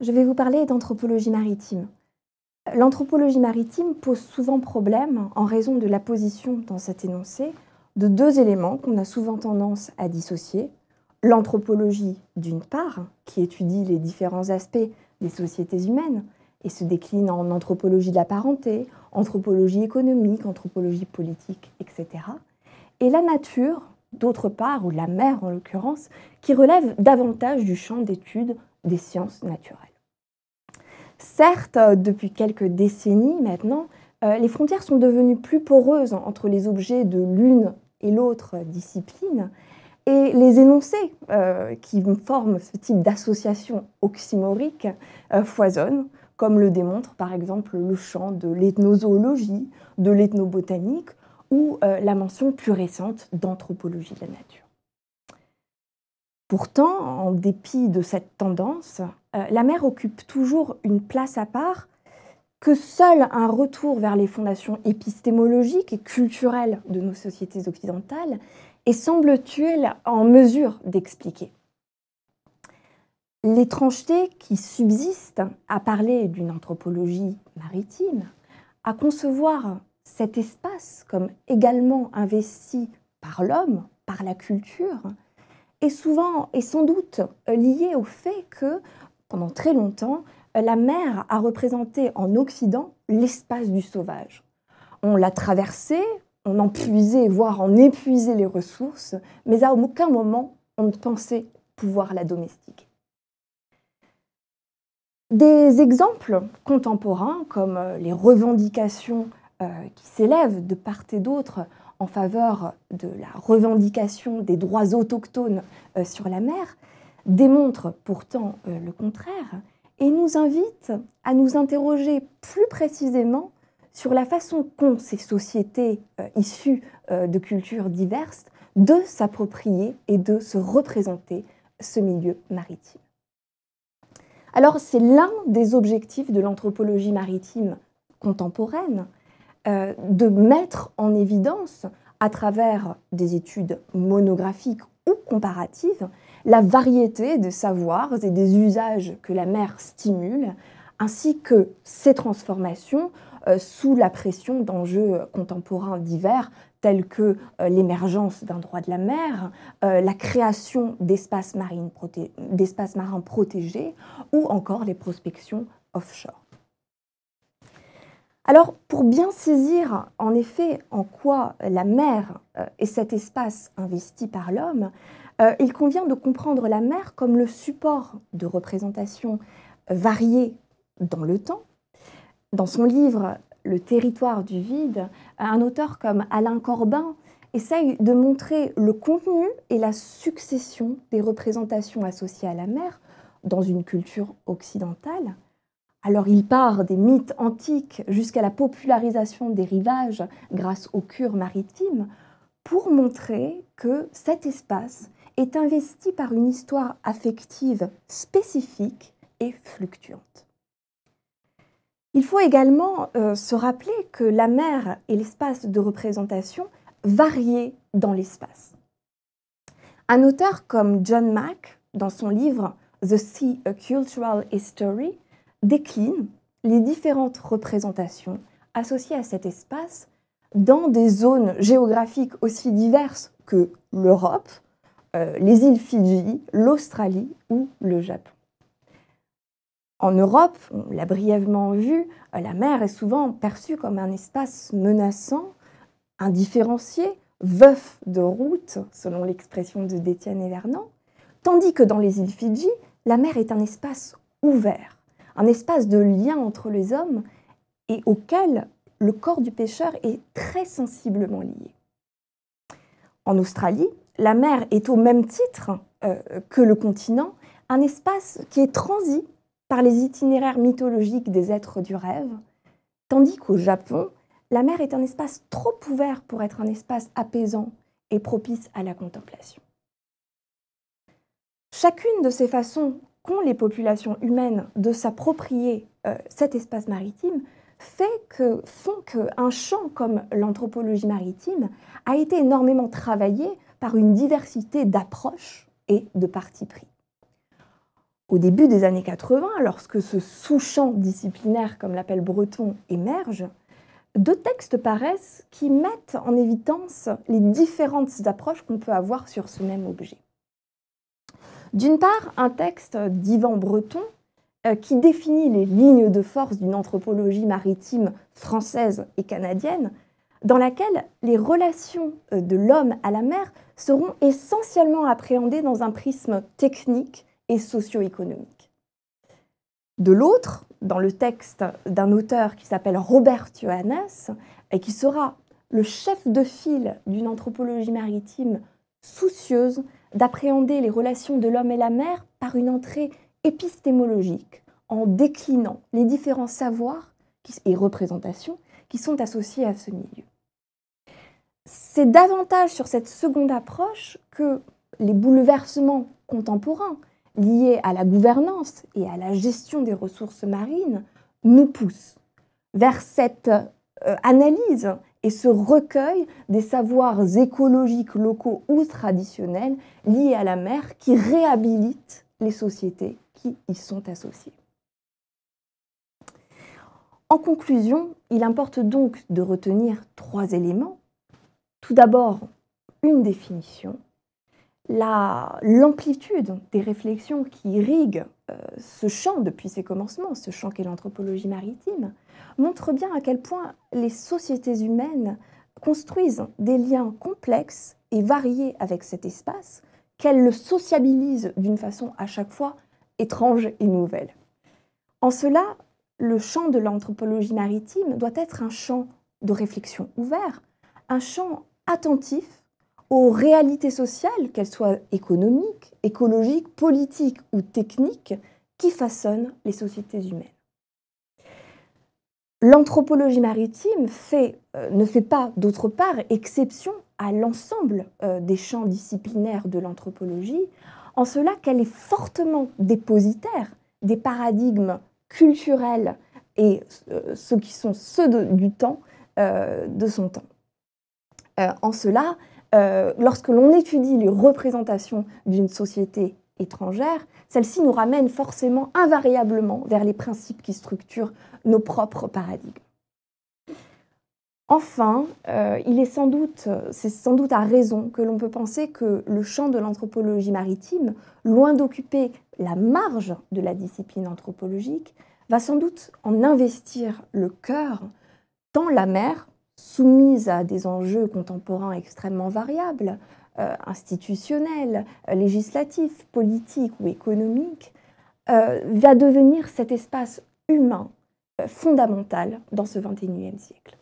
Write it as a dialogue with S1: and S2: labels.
S1: je vais vous parler d'anthropologie maritime. L'anthropologie maritime pose souvent problème en raison de la position dans cet énoncé de deux éléments qu'on a souvent tendance à dissocier. L'anthropologie, d'une part, qui étudie les différents aspects des sociétés humaines et se décline en anthropologie de la parenté, anthropologie économique, anthropologie politique, etc. Et la nature, d'autre part, ou la mer en l'occurrence, qui relève davantage du champ d'étude des sciences naturelles. Certes, euh, depuis quelques décennies maintenant, euh, les frontières sont devenues plus poreuses entre les objets de l'une et l'autre discipline, et les énoncés euh, qui forment ce type d'association oxymorique foisonnent, comme le démontre par exemple le champ de l'ethnozoologie, de l'ethnobotanique ou la mention plus récente d'anthropologie de la nature. Pourtant, en dépit de cette tendance, euh, la mer occupe toujours une place à part que seul un retour vers les fondations épistémologiques et culturelles de nos sociétés occidentales semble tuer en mesure d'expliquer. L'étrangeté qui subsiste à parler d'une anthropologie maritime, à concevoir cet espace comme également investi par l'homme, par la culture, est souvent et sans doute liée au fait que pendant très longtemps, euh, la mer a représenté en Occident l'espace du sauvage. On l'a traversée, on en puisait, voire en épuisait les ressources, mais à aucun moment on ne pensait pouvoir la domestiquer. Des exemples contemporains, comme euh, les revendications euh, qui s'élèvent de part et d'autre en faveur de la revendication des droits autochtones sur la mer, démontre pourtant euh, le contraire et nous invite à nous interroger plus précisément sur la façon qu'ont ces sociétés euh, issues euh, de cultures diverses de s'approprier et de se représenter ce milieu maritime. Alors c'est l'un des objectifs de l'anthropologie maritime contemporaine, de mettre en évidence, à travers des études monographiques ou comparatives, la variété de savoirs et des usages que la mer stimule, ainsi que ses transformations euh, sous la pression d'enjeux contemporains divers tels que euh, l'émergence d'un droit de la mer, euh, la création d'espaces, marins protégés ou encore les prospections offshore. Alors, pour bien saisir en effet en quoi la mer est euh, cet espace investi par l'homme, euh, il convient de comprendre la mer comme le support de représentations variées dans le temps. Dans son livre Le territoire du vide, un auteur comme Alain Corbin essaye de montrer le contenu et la succession des représentations associées à la mer dans une culture occidentale alors il part des mythes antiques jusqu'à la popularisation des rivages grâce aux cures maritimes pour montrer que cet espace est investi par une histoire affective spécifique et fluctuante. Il faut également euh, se rappeler que la mer et l'espace de représentation variaient dans l'espace. Un auteur comme John Mack, dans son livre The Sea, A Cultural History, décline les différentes représentations associées à cet espace dans des zones géographiques aussi diverses que l'Europe, euh, les îles Fidji, l'Australie ou le Japon. En Europe, on l'a brièvement vu, la mer est souvent perçue comme un espace menaçant, indifférencié, veuf de route, selon l'expression de Détienne et Vernant, tandis que dans les îles Fidji, la mer est un espace ouvert, un espace de lien entre les hommes et auquel le corps du pêcheur est très sensiblement lié. En Australie, la mer est au même titre euh, que le continent un espace qui est transi par les itinéraires mythologiques des êtres du rêve, tandis qu'au Japon, la mer est un espace trop ouvert pour être un espace apaisant et propice à la contemplation. Chacune de ces façons qu'ont les populations humaines de s'approprier euh, cet espace maritime fait que, font qu'un champ comme l'anthropologie maritime a été énormément travaillé par une diversité d'approches et de partis pris. Au début des années 80, lorsque ce sous-champ disciplinaire, comme l'appelle Breton, émerge, deux textes paraissent qui mettent en évidence les différentes approches qu'on peut avoir sur ce même objet. D'une part, un texte d'Ivan Breton euh, qui définit les lignes de force d'une anthropologie maritime française et canadienne, dans laquelle les relations euh, de l'homme à la mer seront essentiellement appréhendées dans un prisme technique et socio-économique. De l'autre, dans le texte d'un auteur qui s'appelle Robert Johannes, et qui sera le chef de file d'une anthropologie maritime soucieuse d'appréhender les relations de l'homme et la mer par une entrée épistémologique, en déclinant les différents savoirs et représentations qui sont associés à ce milieu. C'est davantage sur cette seconde approche que les bouleversements contemporains liés à la gouvernance et à la gestion des ressources marines nous poussent vers cette euh, analyse et ce recueil des savoirs écologiques locaux ou traditionnels liés à la mer qui réhabilitent les sociétés qui y sont associées. En conclusion, il importe donc de retenir trois éléments. Tout d'abord, une définition, l'amplitude des réflexions qui irriguent euh, ce champ depuis ses commencements, ce champ qu'est l'anthropologie maritime, montre bien à quel point les sociétés humaines construisent des liens complexes et variés avec cet espace, qu'elles le sociabilisent d'une façon à chaque fois étrange et nouvelle. En cela, le champ de l'anthropologie maritime doit être un champ de réflexion ouvert, un champ attentif aux réalités sociales, qu'elles soient économiques, écologiques, politiques ou techniques, qui façonnent les sociétés humaines. L'anthropologie maritime euh, ne fait pas, d'autre part, exception à l'ensemble euh, des champs disciplinaires de l'anthropologie, en cela qu'elle est fortement dépositaire des paradigmes culturels et euh, ceux qui sont ceux du temps, de son temps. en cela, euh, lorsque l'on étudie les représentations d'une société étrangère, celle-ci nous ramène forcément invariablement vers les principes qui structurent nos propres paradigmes. Enfin, euh, il est sans doute, c'est sans doute à raison que l'on peut penser que le champ de l'anthropologie maritime, loin d'occuper la marge de la discipline anthropologique, va sans doute en investir le cœur, tant la mer soumise à des enjeux contemporains extrêmement variables, euh, institutionnels, euh, législatifs, politiques ou économiques, euh, va devenir cet espace humain fondamental dans ce XXIe siècle.